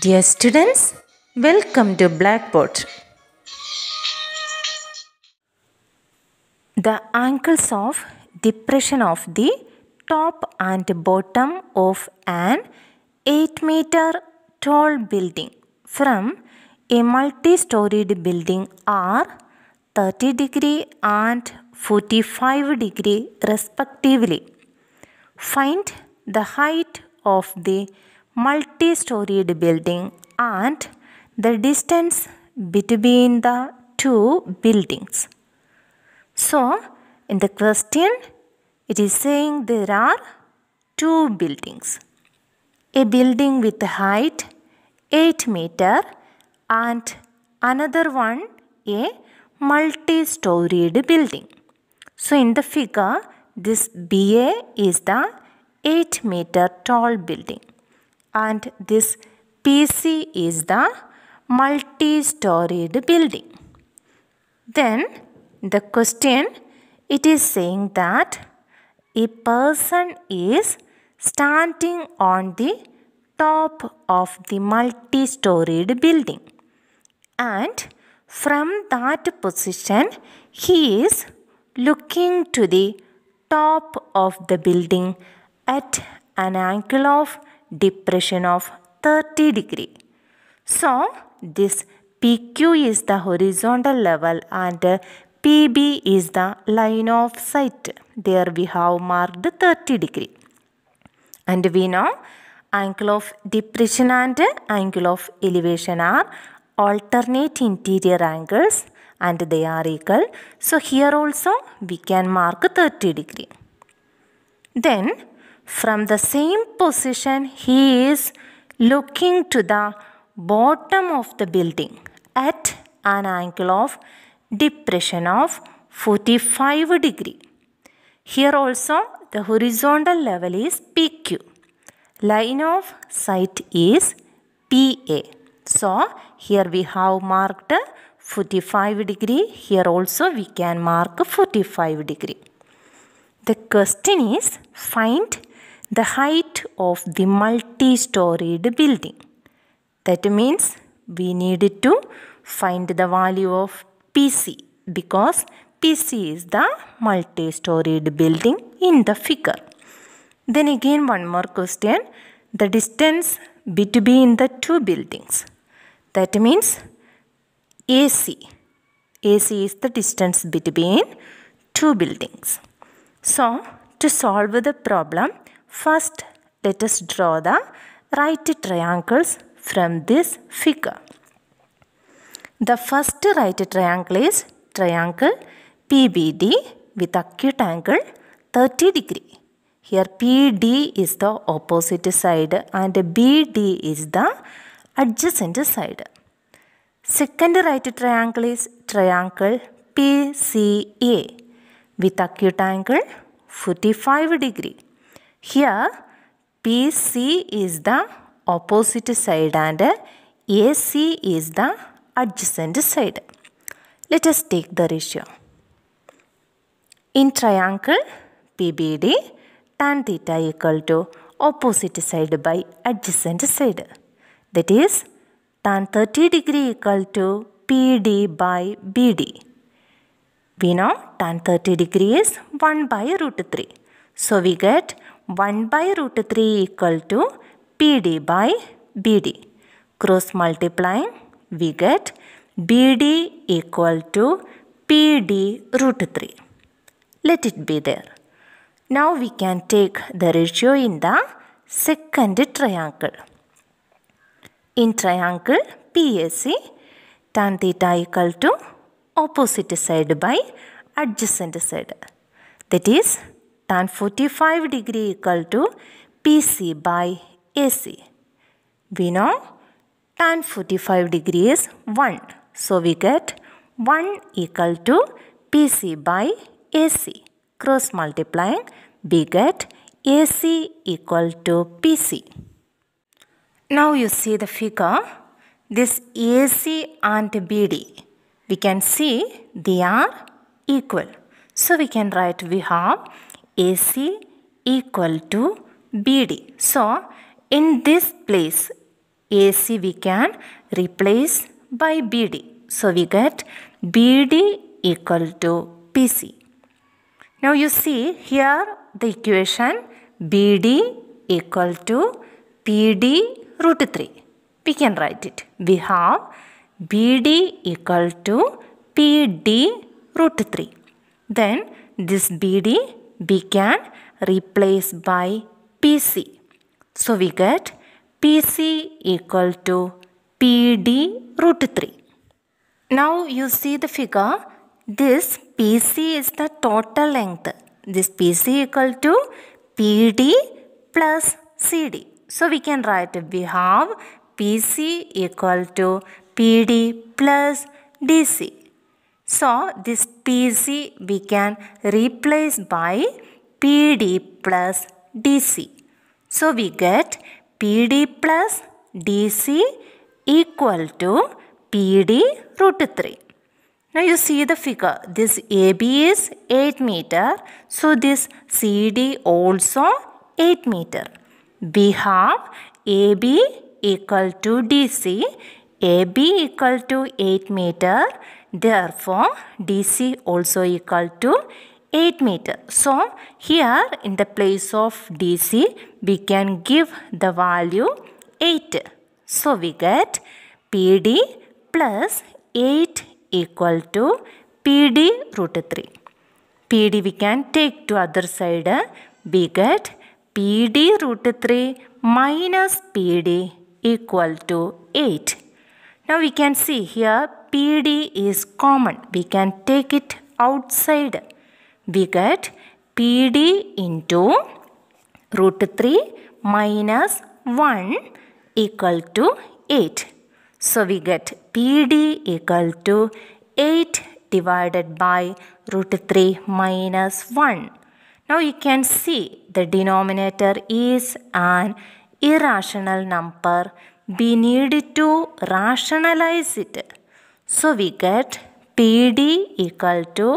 Dear students, welcome to Blackboard. The angles of depression of the top and bottom of an 8 meter tall building from a multi-storied building are 30 degree and 45 degree respectively. Find the height of the multi-storied building and the distance between the two buildings. So, in the question, it is saying there are two buildings. A building with height 8 meter and another one a multi-storied building. So, in the figure, this BA is the 8 meter tall building and this PC is the multi-storied building. Then the question it is saying that a person is standing on the top of the multi-storied building and from that position he is looking to the top of the building at an angle of depression of 30 degree. So this PQ is the horizontal level and PB is the line of sight. There we have marked 30 degree. And we know angle of depression and angle of elevation are alternate interior angles and they are equal. So here also we can mark 30 degree. Then from the same position, he is looking to the bottom of the building at an angle of depression of 45 degree. Here also the horizontal level is PQ. Line of sight is PA. So here we have marked 45 degree. Here also we can mark 45 degree. The question is find the height of the multi-storied building. That means we needed to find the value of PC because PC is the multi-storied building in the figure. Then again one more question. The distance between the two buildings. That means AC. AC is the distance between two buildings. So to solve the problem, First, let us draw the right triangles from this figure. The first right triangle is triangle PBD with acute angle 30 degree. Here PD is the opposite side and BD is the adjacent side. Second right triangle is triangle PCA with acute angle 45 degree. Here PC is the opposite side and AC is the adjacent side. Let us take the ratio. In triangle PBD, tan theta equal to opposite side by adjacent side. That is tan 30 degree equal to PD by BD. We know tan 30 degree is 1 by root 3. So we get 1 by root 3 equal to PD by BD. Cross multiplying we get BD equal to PD root 3. Let it be there. Now we can take the ratio in the second triangle. In triangle PAC, tan theta equal to opposite side by adjacent side. That is Tan 45 degree equal to PC by AC. We know tan 45 degree is 1. So we get 1 equal to PC by AC. Cross multiplying we get AC equal to PC. Now you see the figure. This AC and BD. We can see they are equal. So we can write we have AC equal to BD. So, in this place AC we can replace by BD. So, we get BD equal to PC. Now, you see here the equation BD equal to PD root 3. We can write it. We have BD equal to PD root 3. Then this BD we can replace by PC. So we get PC equal to PD root 3. Now you see the figure. This PC is the total length. This PC equal to PD plus CD. So we can write we have PC equal to PD plus DC. So this PC we can replace by PD plus DC. So we get PD plus DC equal to PD root 3. Now you see the figure. This AB is 8 meter. So this CD also 8 meter. We have AB equal to DC. AB equal to 8 meter. Therefore, DC also equal to 8 meter. So, here in the place of DC, we can give the value 8. So, we get PD plus 8 equal to PD root 3. PD we can take to other side. We get PD root 3 minus PD equal to 8. Now we can see here PD is common. We can take it outside. We get PD into root 3 minus 1 equal to 8. So we get PD equal to 8 divided by root 3 minus 1. Now you can see the denominator is an irrational number. We need to rationalize it. So we get PD equal to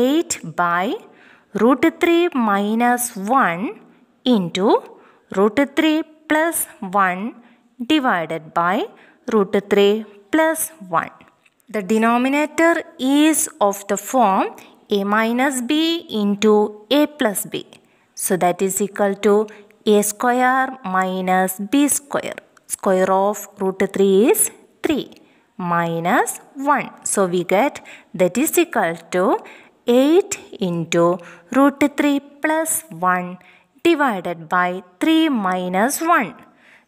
8 by root 3 minus 1 into root 3 plus 1 divided by root 3 plus 1. The denominator is of the form a minus b into a plus b. So that is equal to a square minus b square. Square of root 3 is 3 minus 1. So we get that is equal to 8 into root 3 plus 1 divided by 3 minus 1.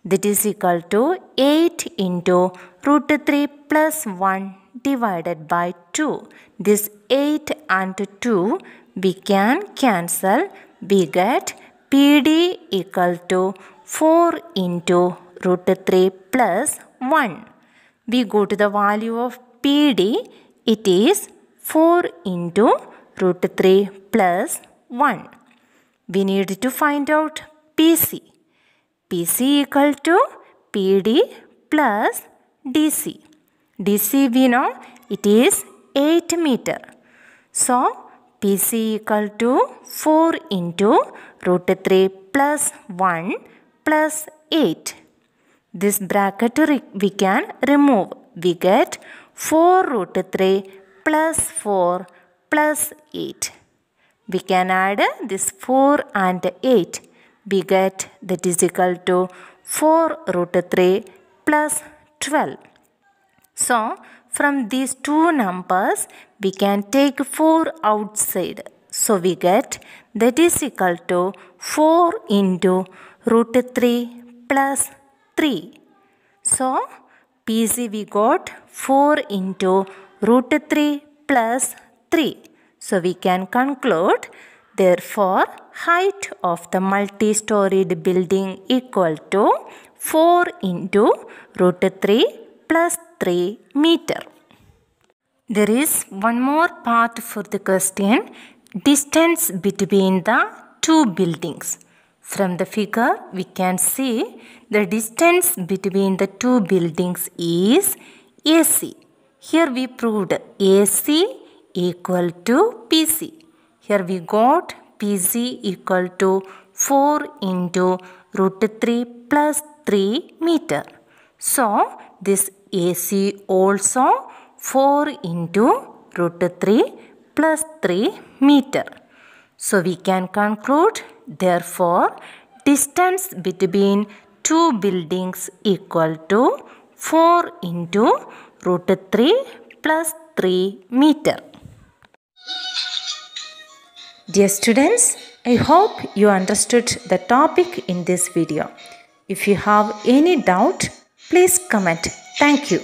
That is equal to 8 into root 3 plus 1 divided by 2. This 8 and 2 we can cancel. We get PD equal to 4 into root 3 plus 1 we go to the value of PD, it is 4 into root 3 plus 1. We need to find out PC. PC equal to PD plus DC. DC we know it is 8 meter. So PC equal to 4 into root 3 plus 1 plus 8. This bracket we can remove. We get 4 root 3 plus 4 plus 8. We can add this 4 and 8. We get that is equal to 4 root 3 plus 12. So, from these two numbers, we can take 4 outside. So, we get that is equal to 4 into root 3 plus 3. So, PC we got 4 into root 3 plus 3. So, we can conclude therefore height of the multi-storied building equal to 4 into root 3 plus 3 meter. There is one more part for the question distance between the two buildings. From the figure, we can see the distance between the two buildings is AC. Here we proved AC equal to PC. Here we got PC equal to 4 into root 3 plus 3 meter. So, this AC also 4 into root 3 plus 3 meter. So, we can conclude Therefore, distance between two buildings equal to 4 into root 3 plus 3 meter. Dear students, I hope you understood the topic in this video. If you have any doubt, please comment. Thank you.